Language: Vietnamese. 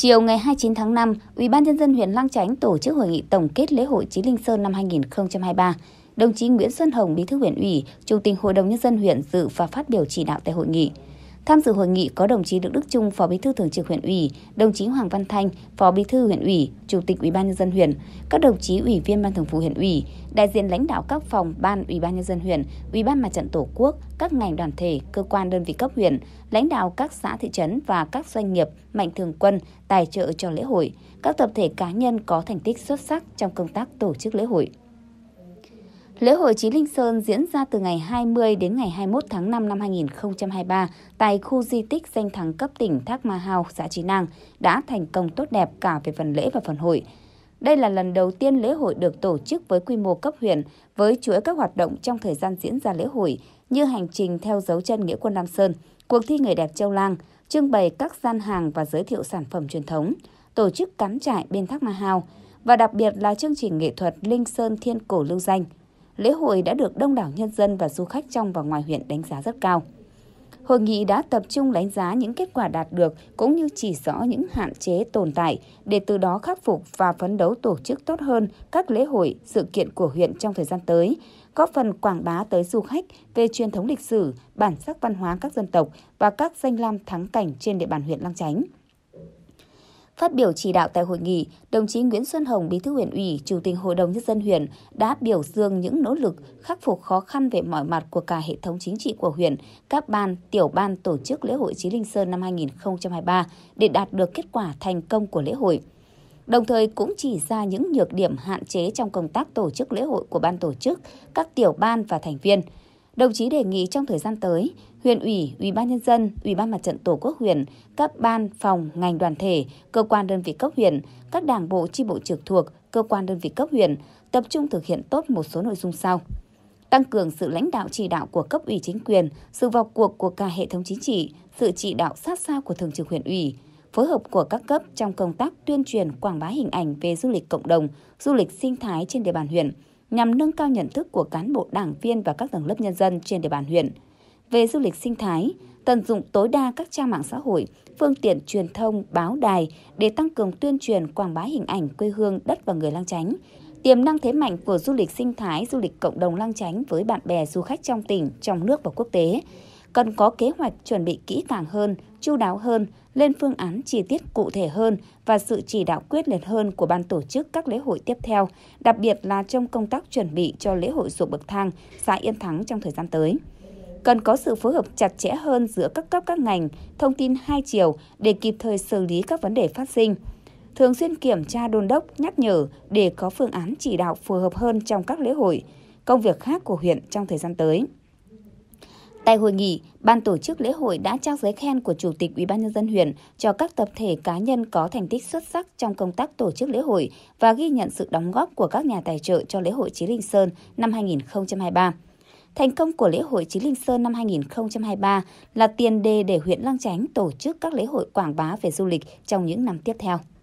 Chiều ngày 29 tháng 5, Ủy ban nhân dân huyện Lang Chánh tổ chức hội nghị tổng kết lễ hội Chí Linh Sơn năm 2023. Đồng chí Nguyễn Xuân Hồng, Bí thư huyện ủy, Chủ tịch Hội đồng nhân dân huyện dự và phát biểu chỉ đạo tại hội nghị. Tham dự hội nghị có đồng chí Đặng Đức Trung, Phó Bí thư Thường trực huyện ủy, đồng chí Hoàng Văn Thanh, Phó Bí thư huyện ủy, Chủ tịch Ủy ban nhân dân huyện, các đồng chí Ủy viên Ban Thường vụ huyện ủy, đại diện lãnh đạo các phòng ban Ủy ban nhân dân huyện, Ủy ban Mặt trận Tổ quốc, các ngành đoàn thể, cơ quan đơn vị cấp huyện, lãnh đạo các xã thị trấn và các doanh nghiệp mạnh thường quân tài trợ cho lễ hội, các tập thể cá nhân có thành tích xuất sắc trong công tác tổ chức lễ hội. Lễ hội Chí Linh Sơn diễn ra từ ngày 20 đến ngày 21 tháng 5 năm 2023 tại khu di tích danh thắng cấp tỉnh Thác Ma Hào, xã Chí Năng đã thành công tốt đẹp cả về phần lễ và phần hội. Đây là lần đầu tiên lễ hội được tổ chức với quy mô cấp huyện, với chuỗi các hoạt động trong thời gian diễn ra lễ hội như hành trình theo dấu chân Nghĩa quân Nam Sơn, cuộc thi người đẹp Châu Lang, trưng bày các gian hàng và giới thiệu sản phẩm truyền thống, tổ chức cắm trại bên Thác Ma Hào và đặc biệt là chương trình nghệ thuật Linh Sơn Thiên Cổ Lưu Danh – lễ hội đã được đông đảo nhân dân và du khách trong và ngoài huyện đánh giá rất cao. Hội nghị đã tập trung đánh giá những kết quả đạt được cũng như chỉ rõ những hạn chế tồn tại để từ đó khắc phục và phấn đấu tổ chức tốt hơn các lễ hội, sự kiện của huyện trong thời gian tới, góp phần quảng bá tới du khách về truyền thống lịch sử, bản sắc văn hóa các dân tộc và các danh lam thắng cảnh trên địa bàn huyện Lang Chánh. Phát biểu chỉ đạo tại hội nghị, đồng chí Nguyễn Xuân Hồng, Bí thư huyện ủy, Chủ tịch Hội đồng nhân dân huyện đã biểu dương những nỗ lực khắc phục khó khăn về mọi mặt của cả hệ thống chính trị của huyện, các ban, tiểu ban tổ chức lễ hội Chí Linh Sơn năm 2023 để đạt được kết quả thành công của lễ hội đồng thời cũng chỉ ra những nhược điểm hạn chế trong công tác tổ chức lễ hội của ban tổ chức, các tiểu ban và thành viên. Đồng chí đề nghị trong thời gian tới, huyện ủy, ủy ban nhân dân, ủy ban mặt trận tổ quốc huyện, các ban, phòng, ngành đoàn thể, cơ quan đơn vị cấp huyện, các đảng bộ chi bộ trực thuộc, cơ quan đơn vị cấp huyện tập trung thực hiện tốt một số nội dung sau: tăng cường sự lãnh đạo chỉ đạo của cấp ủy chính quyền, sự vào cuộc của cả hệ thống chính trị, sự chỉ đạo sát sao của thường trực huyện ủy, phối hợp của các cấp trong công tác tuyên truyền quảng bá hình ảnh về du lịch cộng đồng, du lịch sinh thái trên địa bàn huyện nhằm nâng cao nhận thức của cán bộ đảng viên và các tầng lớp nhân dân trên địa bàn huyện. Về du lịch sinh thái, tận dụng tối đa các trang mạng xã hội, phương tiện truyền thông, báo đài để tăng cường tuyên truyền quảng bá hình ảnh quê hương đất và người Lang Chánh. Tiềm năng thế mạnh của du lịch sinh thái, du lịch cộng đồng Lang Chánh với bạn bè du khách trong tỉnh, trong nước và quốc tế cần có kế hoạch chuẩn bị kỹ càng hơn, chu đáo hơn, lên phương án chi tiết cụ thể hơn và sự chỉ đạo quyết liệt hơn của ban tổ chức các lễ hội tiếp theo, đặc biệt là trong công tác chuẩn bị cho lễ hội ruộng bậc thang xã Yên Thắng trong thời gian tới cần có sự phối hợp chặt chẽ hơn giữa các cấp các ngành, thông tin hai chiều để kịp thời xử lý các vấn đề phát sinh. Thường xuyên kiểm tra đôn đốc, nhắc nhở để có phương án chỉ đạo phù hợp hơn trong các lễ hội, công việc khác của huyện trong thời gian tới. Tại hội nghị, ban tổ chức lễ hội đã trao giấy khen của Chủ tịch UBND huyện cho các tập thể cá nhân có thành tích xuất sắc trong công tác tổ chức lễ hội và ghi nhận sự đóng góp của các nhà tài trợ cho lễ hội Chí Linh Sơn năm 2023. Thành công của lễ hội Chí Linh Sơn năm 2023 là tiền đề để huyện Lang Chánh tổ chức các lễ hội quảng bá về du lịch trong những năm tiếp theo.